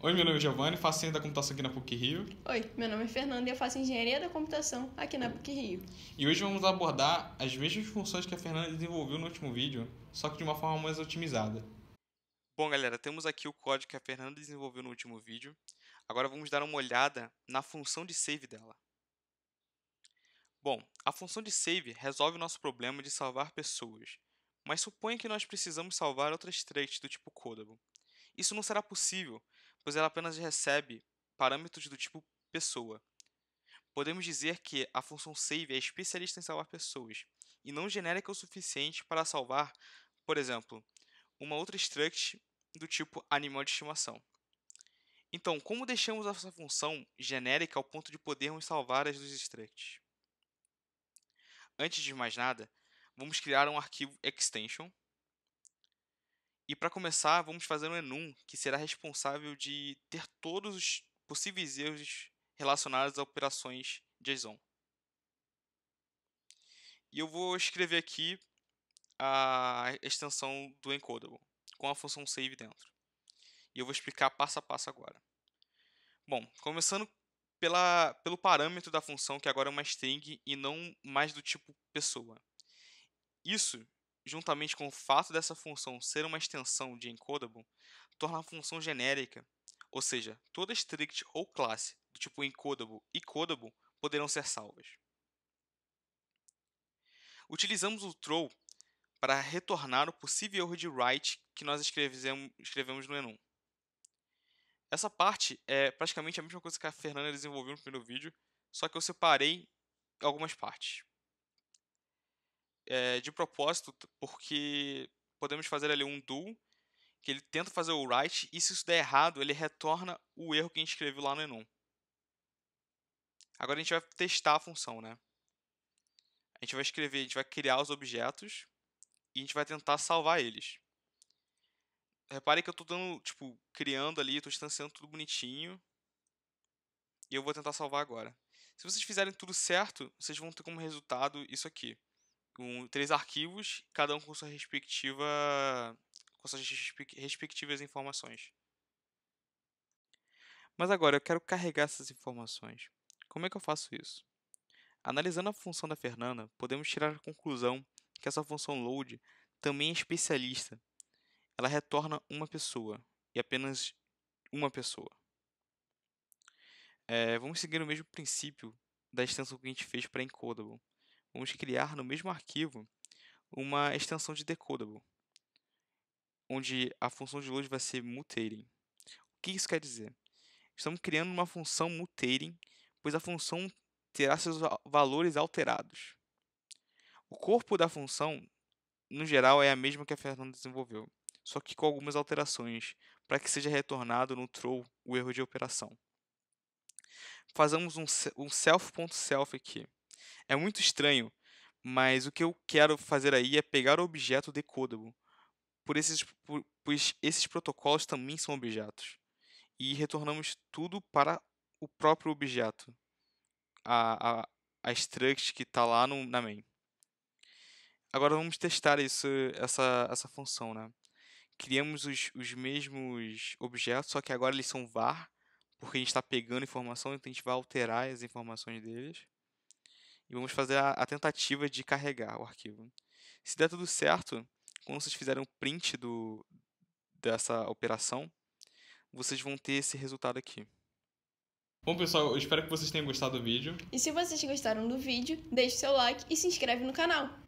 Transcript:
Oi, meu nome é Giovanni, faço Ciência da Computação aqui na PUC Rio. Oi, meu nome é Fernanda e eu faço Engenharia da Computação aqui na PUC Rio. E hoje vamos abordar as mesmas funções que a Fernanda desenvolveu no último vídeo, só que de uma forma mais otimizada. Bom, galera, temos aqui o código que a Fernanda desenvolveu no último vídeo. Agora vamos dar uma olhada na função de save dela. Bom, a função de save resolve o nosso problema de salvar pessoas, mas suponha que nós precisamos salvar outras traits do tipo codable. Isso não será possível pois ela apenas recebe parâmetros do tipo pessoa. Podemos dizer que a função save é especialista em salvar pessoas, e não genérica o suficiente para salvar, por exemplo, uma outra struct do tipo animal de estimação. Então, como deixamos essa função genérica ao ponto de podermos salvar as dos structs? Antes de mais nada, vamos criar um arquivo extension e para começar, vamos fazer um Enum, que será responsável de ter todos os possíveis erros relacionados a operações JSON. E eu vou escrever aqui a extensão do encodable, com a função save dentro. E eu vou explicar passo a passo agora. Bom, começando pela, pelo parâmetro da função, que agora é uma string e não mais do tipo pessoa. Isso juntamente com o fato dessa função ser uma extensão de encodable, torna a função genérica, ou seja, toda strict ou classe do tipo encodable e codable poderão ser salvas. Utilizamos o throw para retornar o possível erro de write que nós escrevemos no enum. Essa parte é praticamente a mesma coisa que a Fernanda desenvolveu no primeiro vídeo, só que eu separei algumas partes é, de propósito, porque podemos fazer ali um do que ele tenta fazer o write, e se isso der errado, ele retorna o erro que a gente escreveu lá no enum. Agora a gente vai testar a função, né? A gente vai escrever, a gente vai criar os objetos e a gente vai tentar salvar eles. Repare que eu estou dando, tipo, criando ali, estou instanciando tudo bonitinho. E eu vou tentar salvar agora. Se vocês fizerem tudo certo, vocês vão ter como resultado isso aqui um, três arquivos, cada um com sua respectiva com suas respectivas informações. Mas agora eu quero carregar essas informações. Como é que eu faço isso? Analisando a função da Fernanda, podemos tirar a conclusão que essa função load também é especialista. Ela retorna uma pessoa e apenas uma pessoa. É, vamos seguir o mesmo princípio da extensão que a gente fez para Encodable vamos criar no mesmo arquivo uma extensão de decodable, onde a função de load vai ser mutating. O que isso quer dizer? Estamos criando uma função mutating, pois a função terá seus valores alterados. O corpo da função, no geral, é a mesma que a Fernanda desenvolveu, só que com algumas alterações, para que seja retornado no throw o erro de operação. Fazemos um self.self .self aqui é muito estranho, mas o que eu quero fazer aí é pegar o objeto decodable, por esses, por, pois esses protocolos também são objetos, e retornamos tudo para o próprio objeto, a, a, a struct que está lá no, na main. Agora vamos testar isso, essa, essa função, né? Criamos os, os mesmos objetos, só que agora eles são var, porque a gente está pegando informação, então a gente vai alterar as informações deles e vamos fazer a, a tentativa de carregar o arquivo. Se der tudo certo, quando vocês fizerem o print do, dessa operação, vocês vão ter esse resultado aqui. Bom, pessoal, eu espero que vocês tenham gostado do vídeo. E se vocês gostaram do vídeo, deixe seu like e se inscreve no canal.